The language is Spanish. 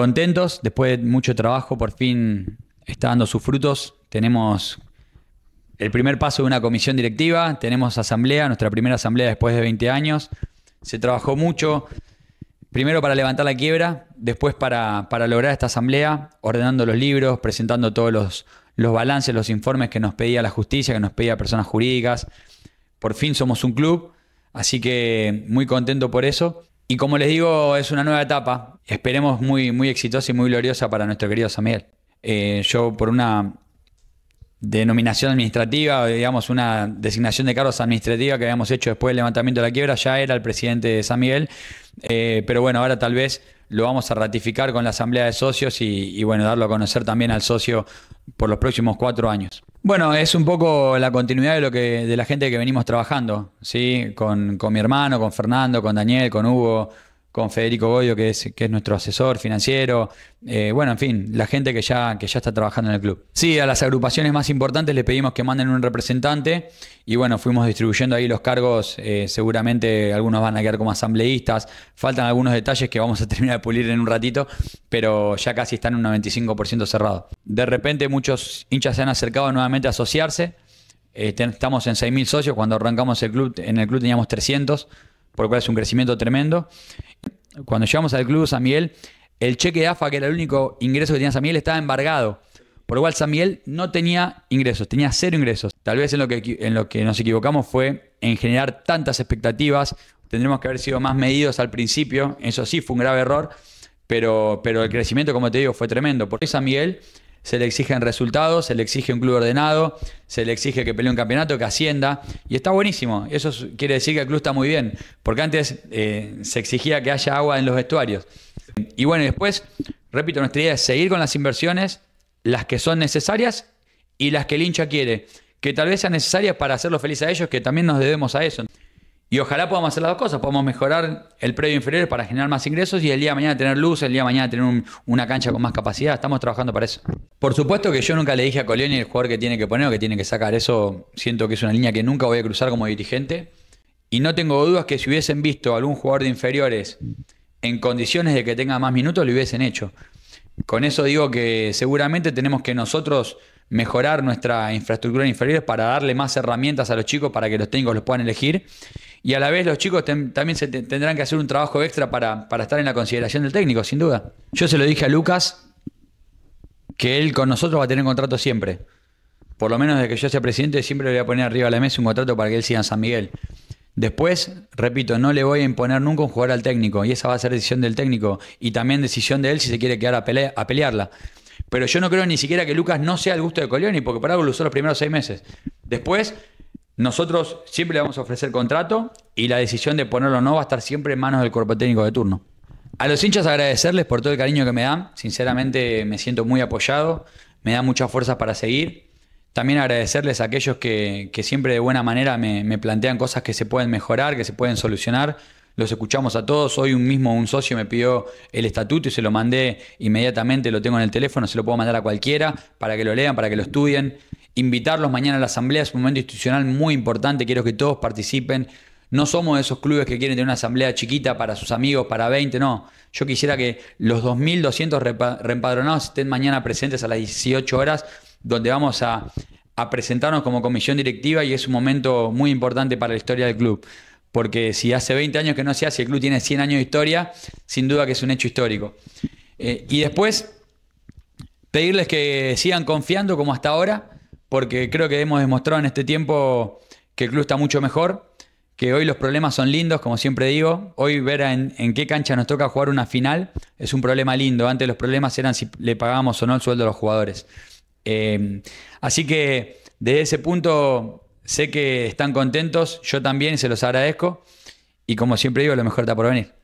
contentos, después de mucho trabajo, por fin está dando sus frutos. Tenemos el primer paso de una comisión directiva, tenemos asamblea, nuestra primera asamblea después de 20 años. Se trabajó mucho, primero para levantar la quiebra, después para, lograr esta asamblea, ordenando los libros, presentando todos los, los balances, los informes que nos pedía la justicia, que nos pedía personas jurídicas. Por fin somos un club, así que muy contento por eso. Y como les digo, es una nueva etapa, esperemos muy, muy exitosa y muy gloriosa para nuestro querido San Miguel. Eh, yo por una denominación administrativa, digamos una designación de cargos administrativa que habíamos hecho después del levantamiento de la quiebra, ya era el presidente de San Miguel, eh, pero bueno, ahora tal vez lo vamos a ratificar con la asamblea de socios y, bueno, darlo a conocer también al socio por los próximos cuatro años. Bueno, es un poco la continuidad de lo que, de la gente que venimos trabajando, ¿sí? Con, con mi hermano, con Fernando, con Daniel, con Hugo, con Federico Goyo, que es, nuestro asesor financiero, eh, bueno, en fin, la gente que ya, que ya está trabajando en el club. Sí, a las agrupaciones más importantes le pedimos que manden un representante y bueno, fuimos distribuyendo ahí los cargos, eh, seguramente algunos van a quedar como asambleístas, faltan algunos detalles que vamos a terminar de pulir en un ratito, pero ya casi están un 95% cerrado. De repente muchos hinchas se han acercado nuevamente a asociarse, eh, estamos en 6.000 socios, cuando arrancamos el club, en el club teníamos 300 por lo cual es un crecimiento tremendo. Cuando llegamos al club San Miguel, el cheque de AFA, que era el único ingreso que tenía San Miguel, estaba embargado. Por lo cual San Miguel no tenía ingresos, tenía cero ingresos. Tal vez en lo que, en lo que nos equivocamos fue en generar tantas expectativas. Tendremos que haber sido más medidos al principio. Eso sí fue un grave error. Pero, pero el crecimiento, como te digo, fue tremendo. Porque San Miguel se le exigen resultados, se le exige un club ordenado, se le exige que pelee un campeonato, que ascienda, y está buenísimo. Eso quiere decir que el club está muy bien, porque antes eh, se exigía que haya agua en los vestuarios. Y bueno, después, repito, nuestra idea es seguir con las inversiones, las que son necesarias y las que el hincha quiere, que tal vez sean necesarias para hacerlo feliz a ellos, que también nos debemos a eso. Y ojalá podamos hacer las dos cosas, Podemos mejorar el predio inferior para generar más ingresos y el día de mañana tener luz, el día de mañana tener una cancha con más capacidad, estamos trabajando para eso. Por supuesto que yo nunca le dije a Coloni el jugador que tiene que poner o que tiene que sacar, eso siento que es una línea que nunca voy a cruzar como dirigente y no tengo dudas que si hubiesen visto a algún jugador de inferiores en condiciones de que tenga más minutos, lo hubiesen hecho. Con eso digo que seguramente tenemos que nosotros mejorar nuestra infraestructura de inferiores para darle más herramientas a los chicos para que los técnicos los puedan elegir y a la vez los chicos también se tendrán que hacer un trabajo extra para, estar en la consideración del técnico, sin duda. Yo se lo dije a Lucas que él con nosotros va a tener contrato siempre. Por lo menos desde que yo sea presidente, siempre le voy a poner arriba de la mesa un contrato para que él siga en San Miguel. Después, repito, no le voy a imponer nunca un jugador al técnico, y esa va a ser decisión del técnico, y también decisión de él si se quiere quedar a, pelearla. Pero yo no creo ni siquiera que Lucas no sea el gusto de coloni porque para algo lo usó los primeros seis meses. Después, nosotros siempre le vamos a ofrecer contrato y la decisión de ponerlo o no va a estar siempre en manos del cuerpo técnico de turno. A los hinchas agradecerles por todo el cariño que me dan. Sinceramente me siento muy apoyado, me da muchas fuerzas para seguir. También agradecerles a aquellos que, siempre de buena manera me, plantean cosas que se pueden mejorar, que se pueden solucionar. Los escuchamos a todos. Hoy un mismo, un socio me pidió el estatuto y se lo mandé inmediatamente, lo tengo en el teléfono, se lo puedo mandar a cualquiera para que lo lean, para que lo estudien invitarlos mañana a la asamblea, es un momento institucional muy importante, quiero que todos participen. No somos esos clubes que quieren tener una asamblea chiquita para sus amigos, para 20, no. Yo quisiera que los 2.200 reempadronados estén mañana presentes a las 18 horas, donde vamos a, presentarnos como comisión directiva y es un momento muy importante para la historia del club. Porque si hace 20 años que no se hace, el club tiene 100 años de historia, sin duda que es un hecho histórico. Eh, y después, pedirles que sigan confiando como hasta ahora porque creo que hemos demostrado en este tiempo que el club está mucho mejor, que hoy los problemas son lindos, como siempre digo. Hoy ver en, qué cancha nos toca jugar una final es un problema lindo. Antes los problemas eran si le pagábamos o no el sueldo a los jugadores. Eh, así que desde ese punto sé que están contentos, yo también se los agradezco y como siempre digo, lo mejor está por venir.